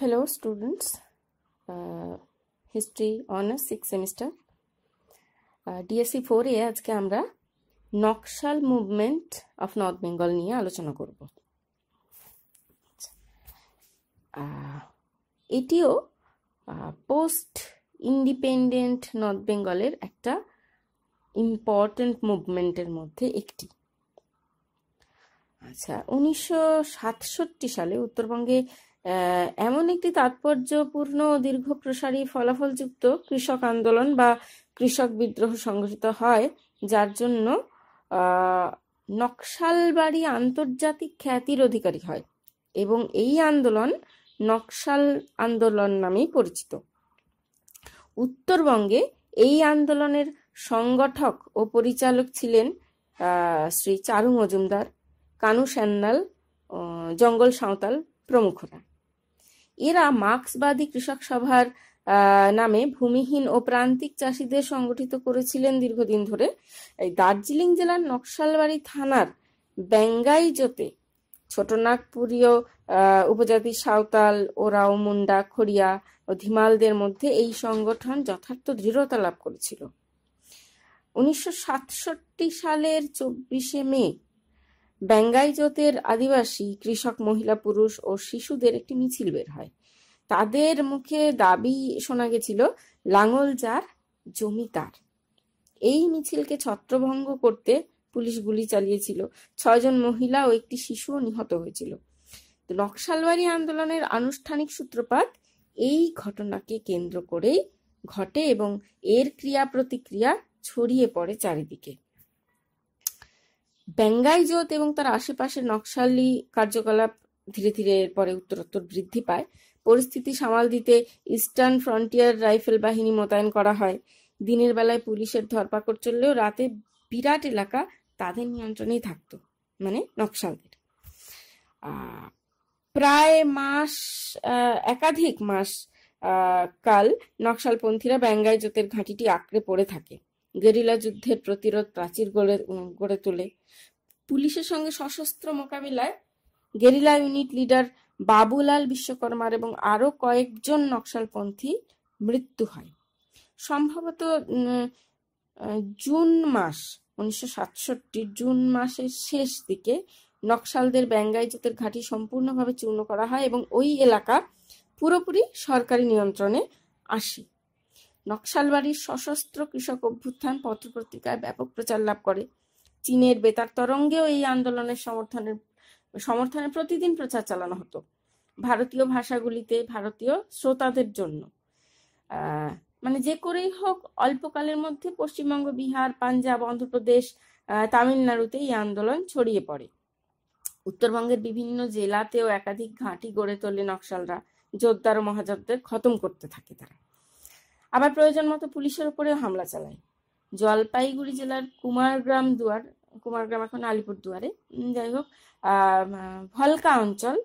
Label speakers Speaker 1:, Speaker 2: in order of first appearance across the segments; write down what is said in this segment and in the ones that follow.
Speaker 1: hello students uh, history honors 6 semester uh, dsc 4 e এ আজকে আমরা Naxal movement of north Bengal নিয়ে আলোচনা করব আচ্ছা। এটিও পোস্ট ইন্ডিপেন্ডেন্ট নর্থ বেঙ্গলের একটা ইম্পর্ট্যান্ট মুভমেন্টের মধ্যে একটি আচ্ছা উনিশশো সালে উত্তরবঙ্গে এমন একটি তাৎপর্যপূর্ণ দীর্ঘ প্রসারী ফলাফলযুক্ত কৃষক আন্দোলন বা কৃষক বিদ্রোহ সংঘটিত হয় যার জন্য নকশালবাড়ি আন্তর্জাতিক খ্যাতির অধিকারী হয় এবং এই আন্দোলন নকশাল আন্দোলন নামেই পরিচিত উত্তরবঙ্গে এই আন্দোলনের সংগঠক ও পরিচালক ছিলেন শ্রী চারু মজুমদার কানু সান্নাল জঙ্গল সাঁওতাল প্রমুখরা এরা মার্ক্সবাদী কৃষক সভার নামে ভূমিহীন ও প্রান্তিক চাষিদের সংগঠিত করেছিলেন দীর্ঘদিন ধরে এই দার্জিলিং জেলার নকশালবাড়ি থানার ব্যাঙ্গাইজোতে ছোটনাগপুরীয় উপজাতি সাঁওতাল ওরাও মুন্ডা খড়িয়া ও ধিমালদের মধ্যে এই সংগঠন যথার্থ দৃঢ়তা লাভ করেছিল উনিশশো সালের চব্বিশে মে ব্যাঙ্গাইজতের আদিবাসী কৃষক মহিলা পুরুষ ও শিশুদের একটি মিছিল বের হয় তাদের মুখে দাবি শোনা গেছিল লাঙল যার জমি তার এই মিছিলকে ছত্রভঙ্গ করতে পুলিশ গুলি চালিয়েছিল ছয়জন মহিলা ও একটি শিশুও নিহত হয়েছিল নকশালবাড়ি আন্দোলনের আনুষ্ঠানিক সূত্রপাত এই ঘটনাকে কেন্দ্র করেই ঘটে এবং এর ক্রিয়া প্রতিক্রিয়া ছড়িয়ে পড়ে চারিদিকে বেঙ্গাইজোত এবং তার আশেপাশের নকশালি কার্যকলাপ ধীরে ধীরে এরপরে উত্তরোত্তর বৃদ্ধি পায় পরিস্থিতি সামাল দিতে ইস্টার্ন ফ্রন্টিয়ার রাইফেল বাহিনী মোতায়েন করা হয় দিনের বেলায় পুলিশের ধরপাকড় চললেও রাতে বিরাট এলাকা তাদের নিয়ন্ত্রণেই থাকতো মানে নকশালদের প্রায় মাস একাধিক মাস কাল নকশালপন্থীরা জোতের ঘাঁটিটি আঁকড়ে পড়ে থাকে গেরিলা যুদ্ধের প্রতিরোধ প্রাচীর গড়ে গড়ে তোলে পুলিশের সঙ্গে সশস্ত্র মোকাবিলায় গেরিলা ইউনিট লিডার বাবুলাল বিশ্বকর্মার এবং আরও কয়েকজন নকশালপন্থী মৃত্যু হয় সম্ভবত জুন মাস উনিশশো জুন মাসের শেষ দিকে নকশালদের জুতের ঘাঁটি সম্পূর্ণভাবে চূর্ণ করা হয় এবং ওই এলাকা পুরোপুরি সরকারি নিয়ন্ত্রণে আসে নকশালবাড়ির সশস্ত্র কৃষক অভ্যুত্থান পত্রপত্রিকায় ব্যাপক প্রচার লাভ করে চীনের বেতার তরঙ্গেও এই আন্দোলনের সমর্থনের সমর্থনে প্রতিদিন প্রচার চালানো হতো ভারতীয় ভাষাগুলিতে ভারতীয় শ্রোতাদের জন্য মানে যে করেই হোক অল্পকালের মধ্যে পশ্চিমবঙ্গ বিহার পাঞ্জাব অন্ধ্রপ্রদেশ তামিলনাড়ুতে এই আন্দোলন ছড়িয়ে পড়ে উত্তরবঙ্গের বিভিন্ন জেলাতেও একাধিক ঘাঁটি গড়ে তোলে নকশালরা জোরদার মহাজোদ্ধের খতম করতে থাকে তারা আবার প্রয়োজন মতো পুলিশের উপরে হামলা চালায় জলপাইগুড়ি জেলার কুমারগ্রাম দুয়ার কুমারগ্রাম এখন আলিপুর দুয়ারে যাই হোক ভলকা অঞ্চল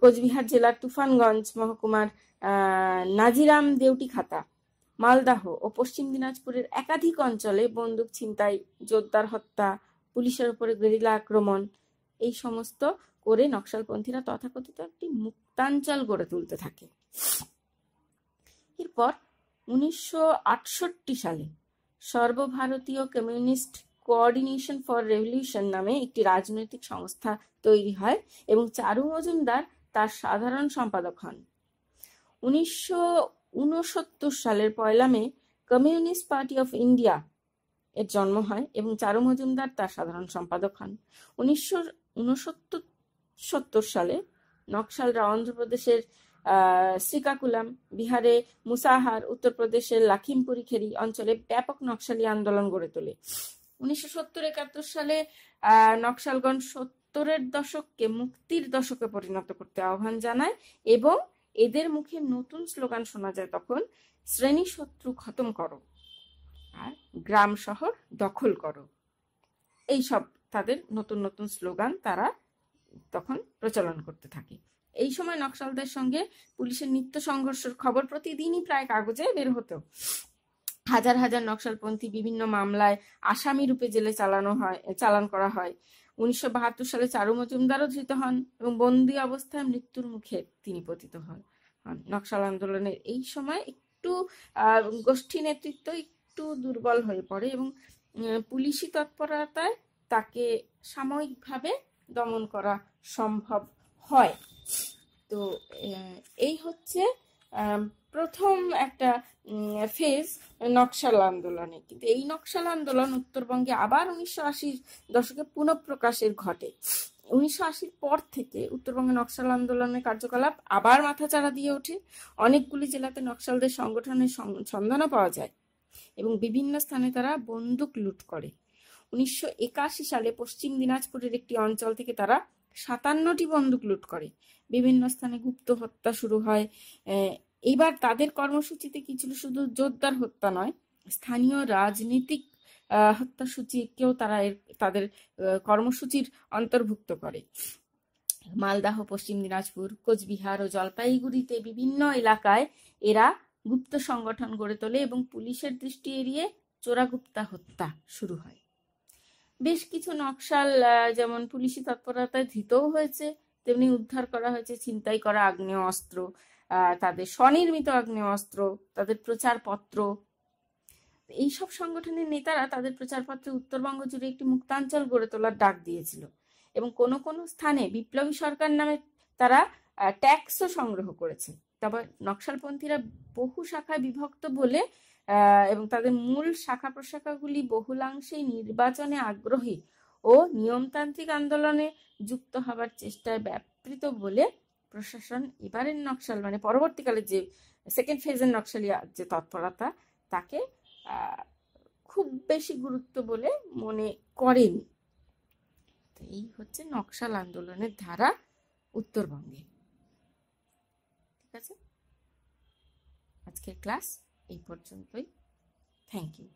Speaker 1: কোচবিহার জেলার তুফানগঞ্জ মহকুমার নাজিরাম দেউটি খাতা মালদাহ ও পশ্চিম দিনাজপুরের একাধিক অঞ্চলে বন্দুক ছিনতাই জোরদার হত্যা পুলিশের উপরে গেরিলা আক্রমণ এই সমস্ত করে নকশালপন্থীরা তথাকথিত একটি মুক্তাঞ্চল গড়ে তুলতে থাকে এরপর উনিশশো সালে সর্বভারতীয় কমিউনিস্ট কোঅর্ডিনেশন ফর রেভলিউশন নামে একটি রাজনৈতিক সংস্থা তৈরি হয় এবং চারু মজুমদার তার সাধারণ সম্পাদক হন উনিশশো সালের পয়লা May Communist Party of India এর জন্ম হয় এবং চারু মজুমদার তার সাধারণ সম্পাদক হন উনিশশো সালে নকশালরা অন্ধ্রপ্রদেশের শ্রীকাকুলাম বিহারে মুসাহার উত্তরপ্রদেশের লাখিমপুরি খেরি অঞ্চলে ব্যাপক নকশালি আন্দোলন গড়ে তোলে উনিশশো সত্তর একাত্তর সালে নকশালগঞ্জ সত্তরের দশককে মুক্তির দশকে পরিণত করতে আহ্বান জানায় এবং এদের মুখে নতুন স্লোগান শোনা যায় তখন শ্রেণী শত্রু খতম করো আর গ্রাম শহর দখল করো এইসব তাদের নতুন নতুন স্লোগান তারা তখন প্রচলন করতে থাকে এই সময় নকশালদের সঙ্গে পুলিশের নিত্য সংঘর্ষের খবর প্রতিদিনই প্রায় কাগজে বের হতো হাজার হাজার নকশালপন্থী বিভিন্ন মামলায় আসামি রূপে জেলে চালানো হয় চালান করা হয় উনিশশো সালে চারু মজুমদারও ধৃত হন এবং বন্দি অবস্থায় মৃত্যুর মুখে তিনি পতিত হন নকশাল আন্দোলনের এই সময় একটু গোষ্ঠী নেতৃত্ব একটু দুর্বল হয়ে পড়ে এবং পুলিশি তৎপরতায় তাকে সাময়িকভাবে দমন করা সম্ভব হয় তো এই হচ্ছে প্রথম একটা ফেজ নকশাল আন্দোলনে কিন্তু এই নকশাল আন্দোলন উত্তরবঙ্গে আবার উনিশশো আশির দশকে পুনঃপ্রকাশের ঘটে উনিশশো আশির পর থেকে উত্তরবঙ্গে নকশাল আন্দোলনের কার্যকলাপ আবার মাথাচাড়া দিয়ে ওঠে অনেকগুলি জেলাতে নকশালদের সংগঠনের সন্ধানও পাওয়া যায় এবং বিভিন্ন স্থানে তারা বন্দুক লুট করে উনিশশো সালে পশ্চিম দিনাজপুরের একটি অঞ্চল থেকে তারা সাতান্নটি বন্দুক লুট করে বিভিন্ন স্থানে গুপ্ত হত্যা শুরু হয় এইবার তাদের কর্মসূচিতে কি ছিল শুধু জোরদার হত্যা নয় স্থানীয় রাজনীতিক হত্যাসূচিকেও তারা এর তাদের কর্মসূচির অন্তর্ভুক্ত করে মালদাহ পশ্চিম দিনাজপুর কোচবিহার ও জলপাইগুড়িতে বিভিন্ন এলাকায় এরা গুপ্ত সংগঠন গড়ে তোলে এবং পুলিশের দৃষ্টি এড়িয়ে চোরাগুপ্তা হত্যা শুরু হয় বেশ কিছু নকশাল যেমন পুলিশি তৎপরতায় ধৃতও হয়েছে তেমনি উদ্ধার করা হয়েছে ছিনতাই করা আগ্নেয় অস্ত্র তাদের স্বনির্মিত আগ্নেয় অস্ত্র তাদের প্রচারপত্র এইসব সংগঠনের নেতারা তাদের প্রচারপত্রে উত্তরবঙ্গ জুড়ে একটি মুক্তাঞ্চল গড়ে তোলার ডাক দিয়েছিল এবং কোন কোন স্থানে বিপ্লবী সরকার নামে তারা ট্যাক্সও সংগ্রহ করেছে তবে নকশালপন্থীরা বহু শাখায় বিভক্ত বলে এবং তাদের মূল শাখা প্রশাখাগুলি বহুলাংশেই নির্বাচনে আগ্রহী ও নিয়মতান্ত্রিক আন্দোলনে যুক্ত হবার চেষ্টায় ব্যাপৃত বলে প্রশাসন এবারের নকশাল মানে পরবর্তীকালে যে সেকেন্ড ফেজের নকশালি যে তৎপরতা তাকে খুব বেশি গুরুত্ব বলে মনে করেনি এই হচ্ছে নকশাল আন্দোলনের ধারা উত্তরবঙ্গে ঠিক আছে আজকের ক্লাস এই পর্যন্তই থ্যাংক ইউ